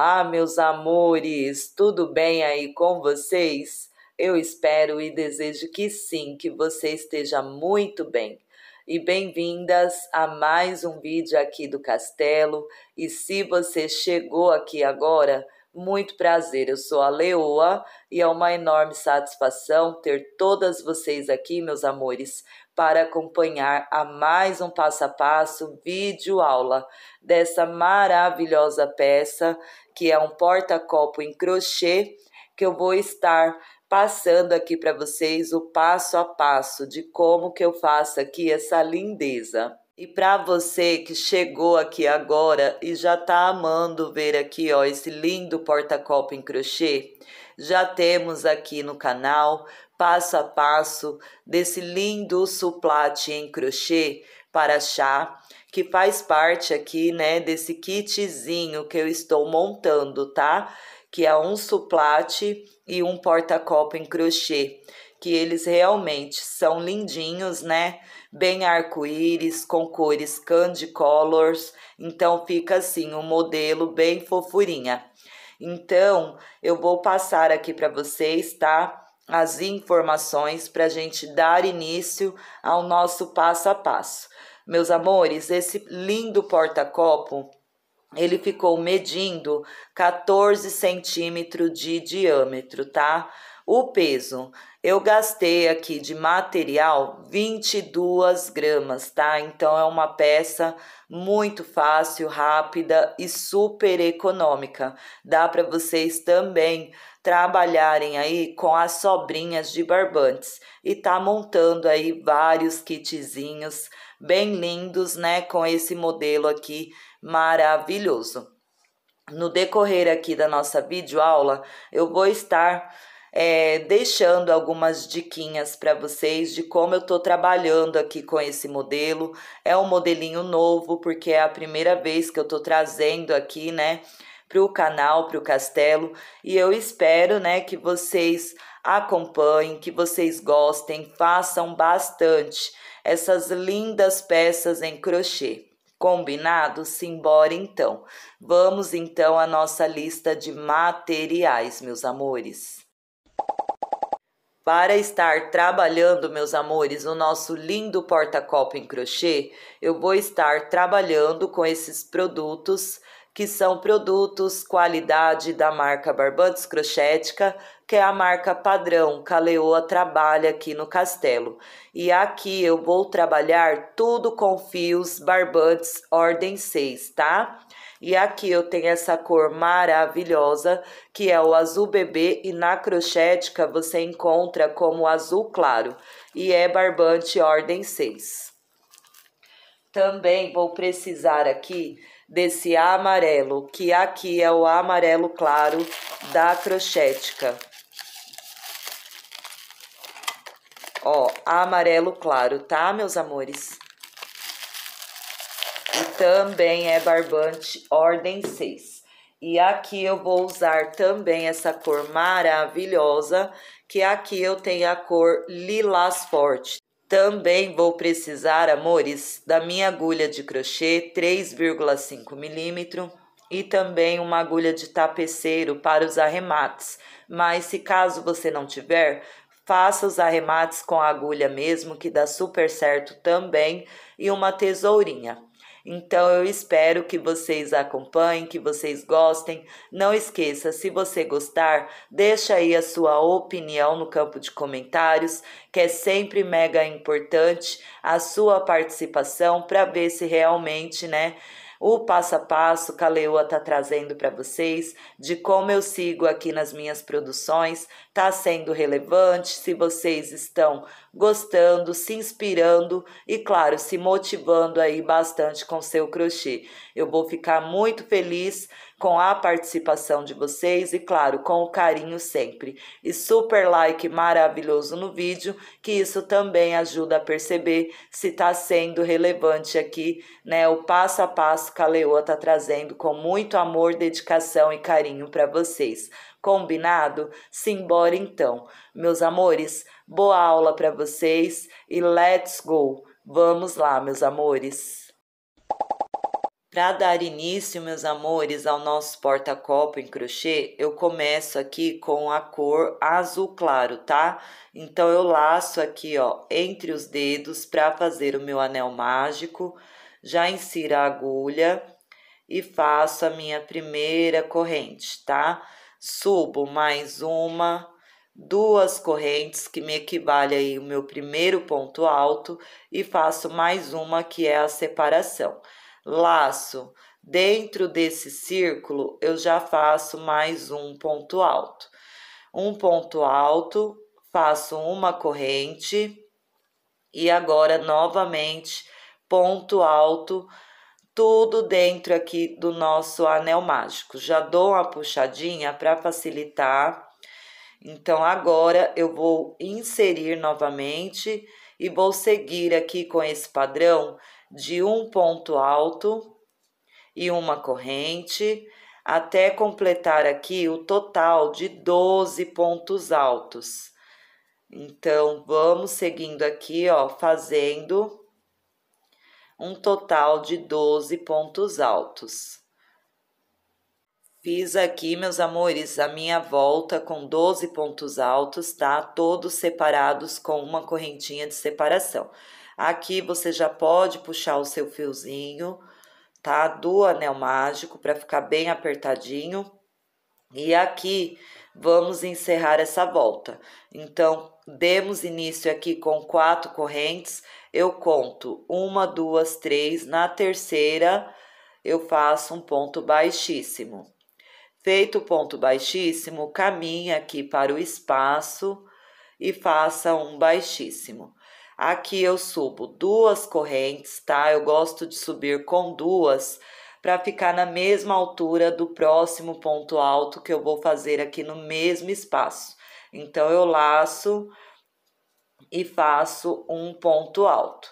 Olá, meus amores, tudo bem aí com vocês? Eu espero e desejo que sim, que você esteja muito bem. E bem-vindas a mais um vídeo aqui do Castelo. E se você chegou aqui agora, muito prazer. Eu sou a Leoa e é uma enorme satisfação ter todas vocês aqui, meus amores, para acompanhar a mais um passo a passo vídeo aula dessa maravilhosa peça, que é um porta-copo em crochê, que eu vou estar passando aqui para vocês o passo a passo de como que eu faço aqui essa lindeza. E para você que chegou aqui agora e já está amando ver aqui, ó, esse lindo porta-copo em crochê, já temos aqui no canal passo a passo desse lindo suplate em crochê para chá, que faz parte aqui, né, desse kitzinho que eu estou montando, tá? Que é um suplate e um porta-copo em crochê, que eles realmente são lindinhos, né? Bem arco-íris, com cores candy colors, então fica assim um modelo bem fofurinha. Então, eu vou passar aqui para vocês, tá? as informações para a gente dar início ao nosso passo a passo. Meus amores, esse lindo porta-copo ele ficou medindo 14 centímetros de diâmetro, tá? O peso, eu gastei aqui de material 22 gramas, tá? Então é uma peça muito fácil, rápida e super econômica. Dá para vocês também trabalharem aí com as sobrinhas de barbantes e tá montando aí vários kitzinhos bem lindos, né, com esse modelo aqui maravilhoso. No decorrer aqui da nossa videoaula, eu vou estar é, deixando algumas diquinhas para vocês de como eu estou trabalhando aqui com esse modelo. É um modelinho novo, porque é a primeira vez que eu estou trazendo aqui, né? para o canal, para o Castelo. E eu espero, né, que vocês acompanhem, que vocês gostem, façam bastante essas lindas peças em crochê. Combinado? Simbora então. Vamos então à nossa lista de materiais, meus amores. Para estar trabalhando, meus amores, o nosso lindo porta-copo em crochê, eu vou estar trabalhando com esses produtos que são produtos qualidade da marca Barbantes Crochética, que é a marca padrão que a Leoa trabalha aqui no castelo. E aqui eu vou trabalhar tudo com fios Barbantes Ordem 6, tá? E aqui eu tenho essa cor maravilhosa, que é o azul bebê, e na crochética você encontra como azul claro, e é barbante ordem 6. Também vou precisar aqui desse amarelo, que aqui é o amarelo claro da crochética. Ó, amarelo claro, tá, meus amores? E também é barbante ordem 6. E aqui eu vou usar também essa cor maravilhosa, que aqui eu tenho a cor lilás forte. Também vou precisar, amores, da minha agulha de crochê 3,5 milímetro e também uma agulha de tapeceiro para os arremates. Mas se caso você não tiver, faça os arremates com a agulha mesmo, que dá super certo também, e uma tesourinha. Então eu espero que vocês acompanhem, que vocês gostem. Não esqueça, se você gostar, deixa aí a sua opinião no campo de comentários, que é sempre mega importante a sua participação para ver se realmente, né, o passo a passo que a Leoa está trazendo para vocês de como eu sigo aqui nas minhas produções, está sendo relevante, se vocês estão gostando, se inspirando e, claro, se motivando aí bastante com seu crochê. Eu vou ficar muito feliz com a participação de vocês e, claro, com o carinho sempre. E super like maravilhoso no vídeo, que isso também ajuda a perceber se está sendo relevante aqui, né? O passo a passo que a Leoa está trazendo com muito amor, dedicação e carinho para vocês. Combinado? Simbora então. Meus amores, boa aula para vocês e let's go! Vamos lá, meus amores! Para dar início, meus amores, ao nosso porta-copo em crochê, eu começo aqui com a cor azul claro, tá? Então, eu laço aqui, ó, entre os dedos para fazer o meu anel mágico, já insiro a agulha e faço a minha primeira corrente, tá? Subo mais uma, duas correntes, que me equivale aí o meu primeiro ponto alto, e faço mais uma, que é a separação laço. Dentro desse círculo, eu já faço mais um ponto alto. Um ponto alto, faço uma corrente e agora novamente ponto alto, tudo dentro aqui do nosso anel mágico. Já dou uma puxadinha para facilitar. Então agora eu vou inserir novamente e vou seguir aqui com esse padrão de um ponto alto e uma corrente, até completar aqui o total de 12 pontos altos. Então, vamos seguindo aqui, ó, fazendo um total de 12 pontos altos. Fiz aqui, meus amores, a minha volta com 12 pontos altos, tá? Todos separados com uma correntinha de separação. Aqui você já pode puxar o seu fiozinho, tá? Do anel mágico para ficar bem apertadinho. E aqui vamos encerrar essa volta. Então, demos início aqui com quatro correntes. Eu conto uma, duas, três. Na terceira, eu faço um ponto baixíssimo. Feito o ponto baixíssimo, caminha aqui para o espaço e faça um baixíssimo. Aqui eu subo duas correntes, tá? Eu gosto de subir com duas para ficar na mesma altura do próximo ponto alto que eu vou fazer aqui no mesmo espaço. Então, eu laço e faço um ponto alto.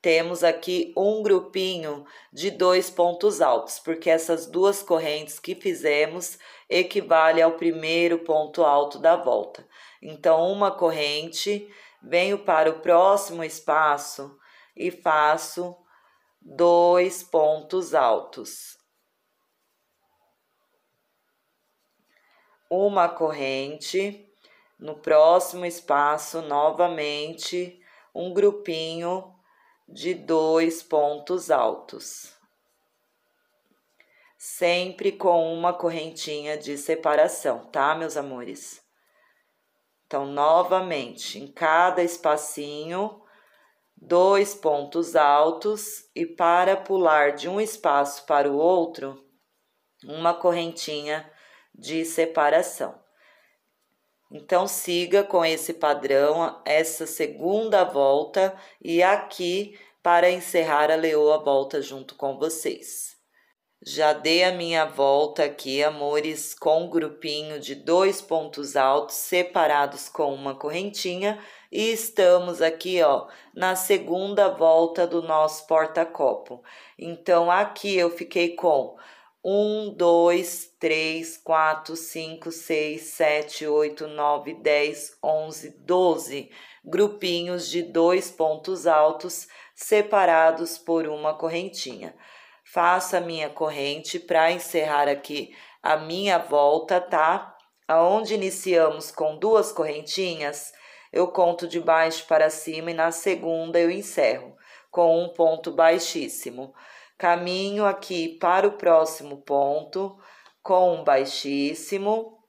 Temos aqui um grupinho de dois pontos altos, porque essas duas correntes que fizemos equivale ao primeiro ponto alto da volta. Então, uma corrente venho para o próximo espaço e faço dois pontos altos. Uma corrente, no próximo espaço, novamente, um grupinho de dois pontos altos sempre com uma correntinha de separação, tá, meus amores? Então, novamente, em cada espacinho, dois pontos altos e para pular de um espaço para o outro, uma correntinha de separação. Então, siga com esse padrão essa segunda volta e aqui para encerrar a leoa volta junto com vocês. Já dei a minha volta aqui, amores, com um grupinho de dois pontos altos separados com uma correntinha e estamos aqui, ó, na segunda volta do nosso porta-copo. Então, aqui eu fiquei com um, dois, três, quatro, cinco, seis, sete, oito, nove, dez, onze, doze grupinhos de dois pontos altos separados por uma correntinha faço a minha corrente para encerrar aqui a minha volta, tá? Aonde iniciamos com duas correntinhas, eu conto de baixo para cima e na segunda eu encerro com um ponto baixíssimo. Caminho aqui para o próximo ponto com um baixíssimo.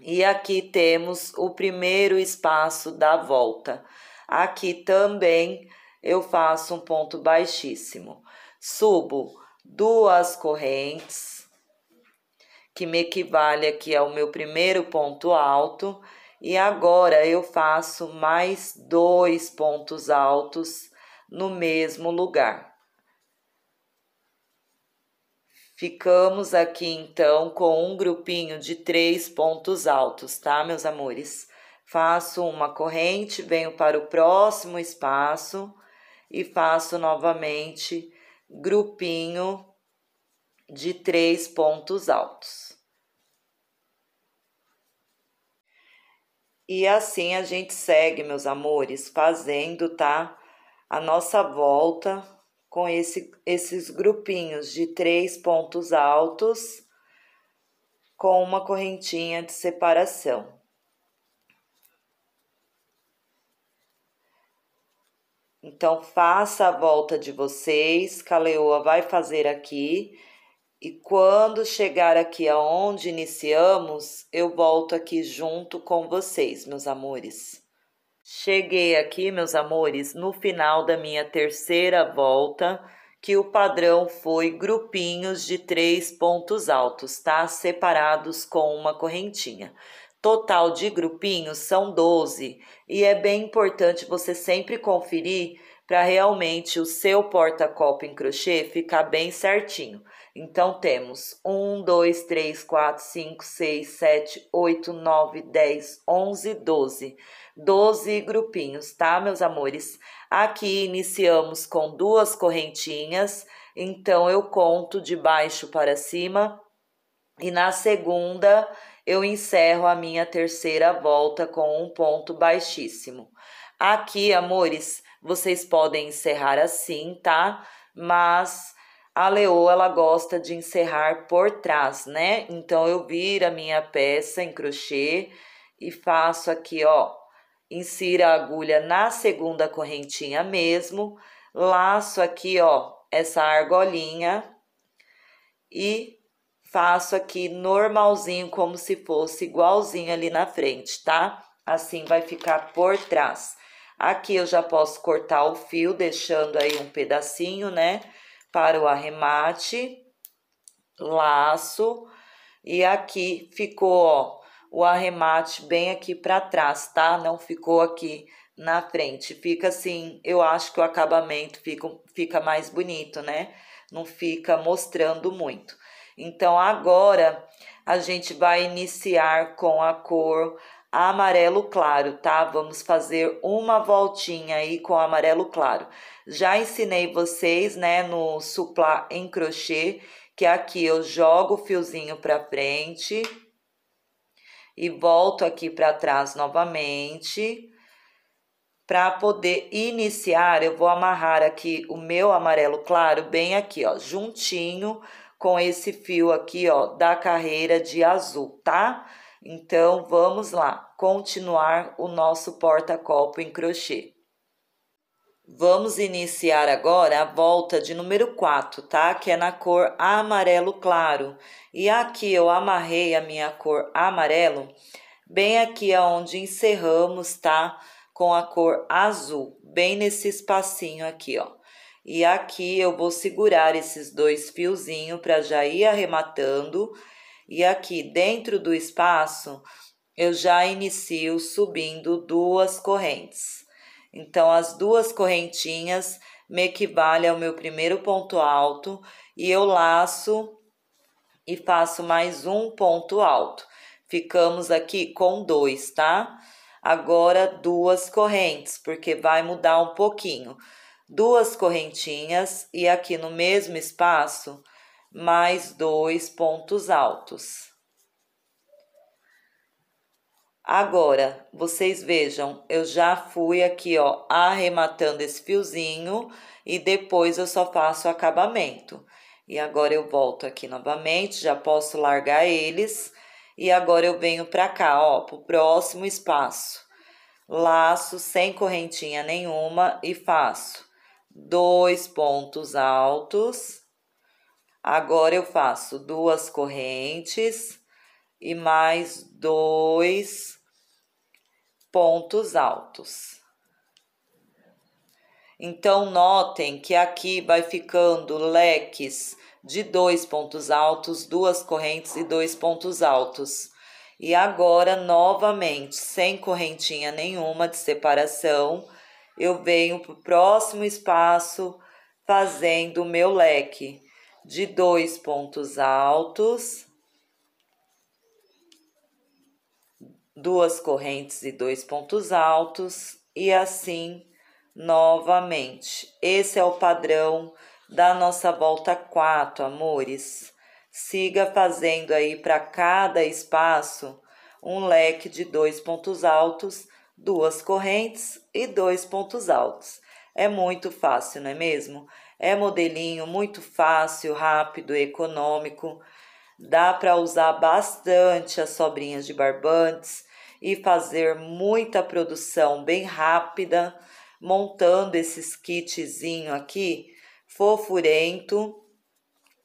E aqui temos o primeiro espaço da volta. Aqui também eu faço um ponto baixíssimo. Subo duas correntes, que me equivale aqui ao meu primeiro ponto alto, e agora eu faço mais dois pontos altos no mesmo lugar. Ficamos aqui então com um grupinho de três pontos altos, tá, meus amores? Faço uma corrente, venho para o próximo espaço e faço novamente grupinho de três pontos altos. E assim a gente segue, meus amores, fazendo, tá? A nossa volta com esse, esses grupinhos de três pontos altos com uma correntinha de separação. Então, faça a volta de vocês, Caleoa vai fazer aqui. E quando chegar aqui aonde iniciamos, eu volto aqui junto com vocês, meus amores. Cheguei aqui, meus amores, no final da minha terceira volta, que o padrão foi grupinhos de três pontos altos, tá? Separados com uma correntinha. Total de grupinhos são 12 e é bem importante você sempre conferir para realmente o seu porta-copo em crochê ficar bem certinho. Então, temos 1, 2, 3, 4, 5, 6, 7, 8, 9, 10, 11, 12. 12 grupinhos, tá, meus amores? Aqui iniciamos com duas correntinhas, então eu conto de baixo para cima. E na segunda, eu encerro a minha terceira volta com um ponto baixíssimo. Aqui, amores, vocês podem encerrar assim, tá? Mas a leoa ela gosta de encerrar por trás, né? Então eu viro a minha peça em crochê e faço aqui, ó, insira a agulha na segunda correntinha mesmo, laço aqui, ó, essa argolinha e faço aqui normalzinho, como se fosse igualzinho ali na frente, tá? Assim vai ficar por trás. Aqui eu já posso cortar o fio, deixando aí um pedacinho, né? Para o arremate, laço, e aqui ficou, ó, o arremate bem aqui para trás, tá? Não ficou aqui na frente. Fica assim, eu acho que o acabamento fica, fica mais bonito, né? Não fica mostrando muito. Então agora a gente vai iniciar com a cor amarelo claro, tá? Vamos fazer uma voltinha aí com amarelo claro. Já ensinei vocês, né, no suplá em crochê, que aqui eu jogo o fiozinho para frente e volto aqui para trás novamente. Para poder iniciar, eu vou amarrar aqui o meu amarelo claro bem aqui, ó, juntinho com esse fio aqui, ó, da carreira de azul, tá? Então, vamos lá, continuar o nosso porta-copo em crochê. Vamos iniciar agora a volta de número 4, tá? Que é na cor amarelo claro. E aqui eu amarrei a minha cor amarelo bem aqui aonde encerramos, tá? Com a cor azul, bem nesse espacinho aqui, ó. E aqui eu vou segurar esses dois fiozinhos para já ir arrematando. E aqui dentro do espaço, eu já inicio subindo duas correntes. Então, as duas correntinhas me equivale ao meu primeiro ponto alto e eu laço e faço mais um ponto alto. Ficamos aqui com dois, tá? Agora duas correntes, porque vai mudar um pouquinho duas correntinhas e aqui no mesmo espaço mais dois pontos altos. Agora, vocês vejam, eu já fui aqui, ó, arrematando esse fiozinho e depois eu só faço o acabamento. E agora eu volto aqui novamente, já posso largar eles. E agora eu venho pra cá, ó, pro próximo espaço. Laço sem correntinha nenhuma e faço dois pontos altos. Agora eu faço duas correntes e mais dois pontos altos. Então, notem que aqui vai ficando leques de dois pontos altos, duas correntes e dois pontos altos. E agora, novamente, sem correntinha nenhuma de separação, eu venho para o próximo espaço fazendo o meu leque de dois pontos altos, duas correntes e dois pontos altos, e assim novamente. Esse é o padrão da nossa volta 4, amores. Siga fazendo aí para cada espaço um leque de dois pontos altos duas correntes e dois pontos altos. É muito fácil, não é mesmo? É modelinho muito fácil, rápido, econômico. Dá para usar bastante as sobrinhas de barbantes e fazer muita produção bem rápida, montando esses kitzinho aqui, fofurento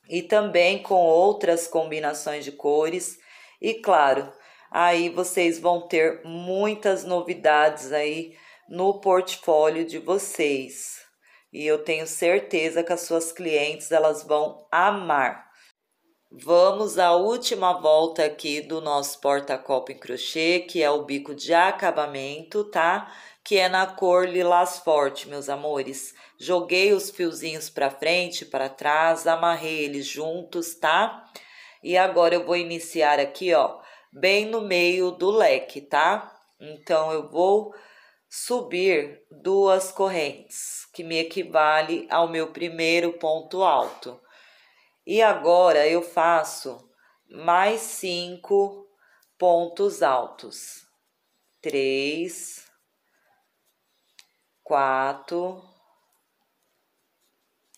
e também com outras combinações de cores e claro, aí vocês vão ter muitas novidades aí no portfólio de vocês. E eu tenho certeza que as suas clientes elas vão amar. Vamos à última volta aqui do nosso porta-copo em crochê, que é o bico de acabamento, tá? Que é na cor lilás forte, meus amores. Joguei os fiozinhos para frente, para trás, amarrei eles juntos, tá? E agora eu vou iniciar aqui, ó, bem no meio do leque, tá? Então, eu vou subir duas correntes, que me equivale ao meu primeiro ponto alto. E agora eu faço mais cinco pontos altos. Três, quatro,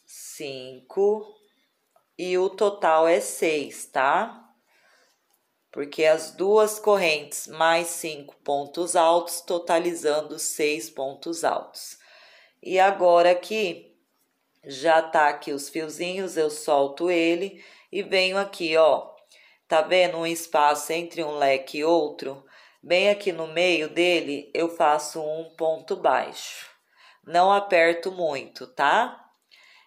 cinco, e o total é seis, tá? porque as duas correntes mais cinco pontos altos, totalizando seis pontos altos. E agora aqui, já tá aqui os fiozinhos, eu solto ele e venho aqui, ó. Tá vendo um espaço entre um leque e outro? Bem aqui no meio dele, eu faço um ponto baixo. Não aperto muito, tá?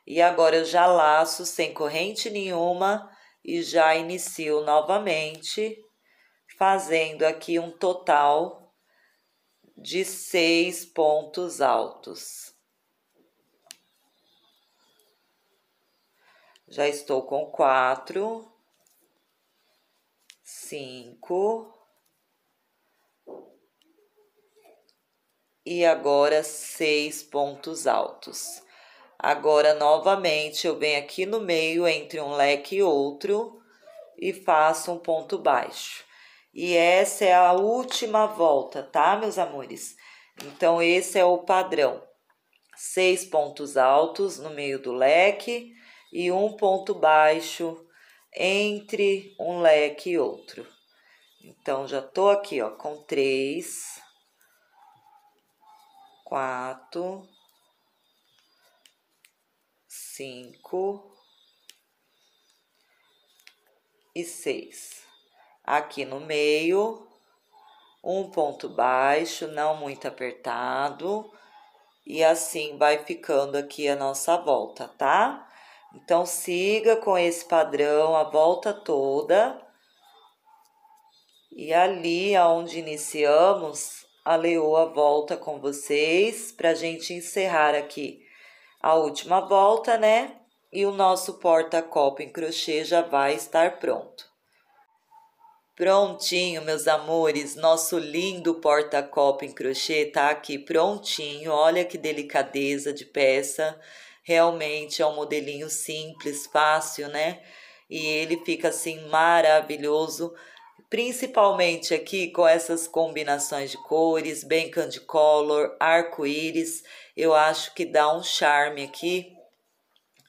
E agora eu já laço sem corrente nenhuma e já inicio novamente, fazendo aqui um total de seis pontos altos. Já estou com quatro, cinco. E agora seis pontos altos. Agora, novamente, eu venho aqui no meio entre um leque e outro e faço um ponto baixo. E essa é a última volta, tá, meus amores? Então, esse é o padrão. Seis pontos altos no meio do leque e um ponto baixo entre um leque e outro. Então, já tô aqui, ó, com três, quatro cinco e seis. Aqui no meio, um ponto baixo, não muito apertado, e assim vai ficando aqui a nossa volta, tá? Então, siga com esse padrão a volta toda. E ali aonde iniciamos, a Leoa volta com vocês para a gente encerrar aqui a última volta, né? E o nosso porta-copo em crochê já vai estar pronto. Prontinho, meus amores, nosso lindo porta-copo em crochê tá aqui prontinho. Olha que delicadeza de peça. Realmente é um modelinho simples, fácil, né? E ele fica assim maravilhoso principalmente aqui com essas combinações de cores, bem candy color, arco-íris, eu acho que dá um charme aqui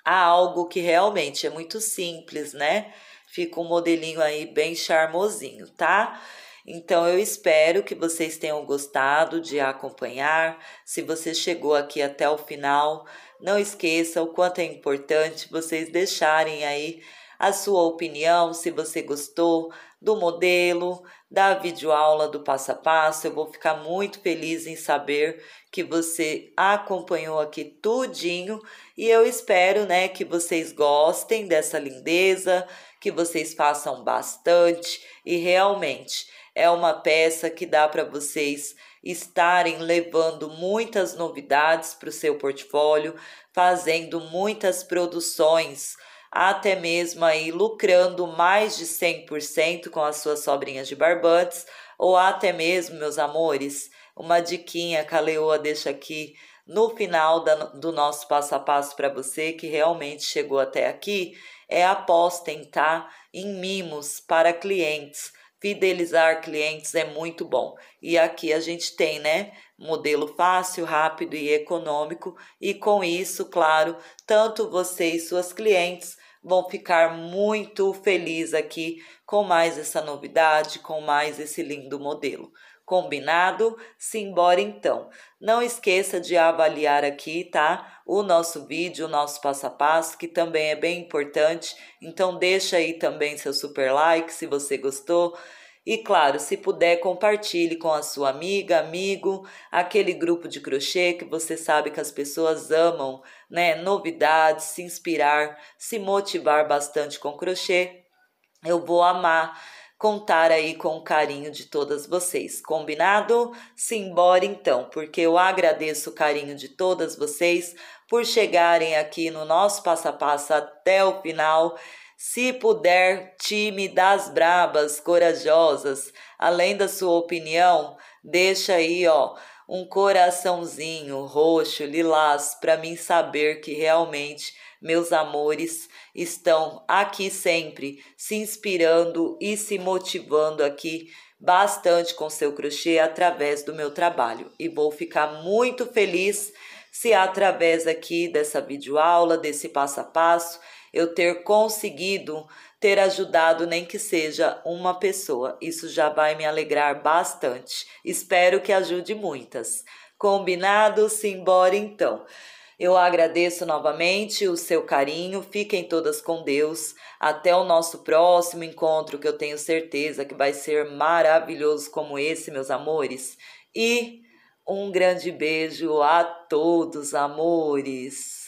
a algo que realmente é muito simples, né? Fica um modelinho aí bem charmosinho, tá? Então eu espero que vocês tenham gostado de acompanhar. Se você chegou aqui até o final, não esqueça o quanto é importante vocês deixarem aí a sua opinião, se você gostou, do modelo, da videoaula do passo a passo. Eu vou ficar muito feliz em saber que você acompanhou aqui tudinho e eu espero, né, que vocês gostem dessa lindeza, que vocês façam bastante e realmente é uma peça que dá para vocês estarem levando muitas novidades para o seu portfólio, fazendo muitas produções até mesmo aí lucrando mais de 100% com as suas sobrinhas de barbantes, ou até mesmo, meus amores, uma diquinha que a Leoa deixa aqui no final da, do nosso passo a passo para você que realmente chegou até aqui, é apostem, tá? Em mimos para clientes. Fidelizar clientes é muito bom. E aqui a gente tem, né? Modelo fácil, rápido e econômico. E com isso, claro, tanto você e suas clientes vão ficar muito felizes aqui com mais essa novidade, com mais esse lindo modelo. Combinado? Simbora então. Não esqueça de avaliar aqui, tá? O nosso vídeo, o nosso passo a passo, que também é bem importante. Então deixa aí também seu super like se você gostou. E claro, se puder, compartilhe com a sua amiga, amigo, aquele grupo de crochê que você sabe que as pessoas amam, né? Novidades, se inspirar, se motivar bastante com crochê. Eu vou amar contar aí com o carinho de todas vocês. Combinado? Simbora então, porque eu agradeço o carinho de todas vocês por chegarem aqui no nosso passo a passo até o final. Se puder, time das brabas, corajosas, além da sua opinião, deixa aí, ó, um coraçãozinho roxo, lilás, para mim saber que realmente meus amores estão aqui sempre, se inspirando e se motivando aqui bastante com seu crochê através do meu trabalho. E vou ficar muito feliz se através aqui dessa videoaula, desse passo a passo, eu ter conseguido ter ajudado nem que seja uma pessoa. Isso já vai me alegrar bastante. Espero que ajude muitas. Combinado? Simbora então. Eu agradeço novamente o seu carinho, fiquem todas com Deus. Até o nosso próximo encontro, que eu tenho certeza que vai ser maravilhoso como esse, meus amores. E um grande beijo a todos, amores!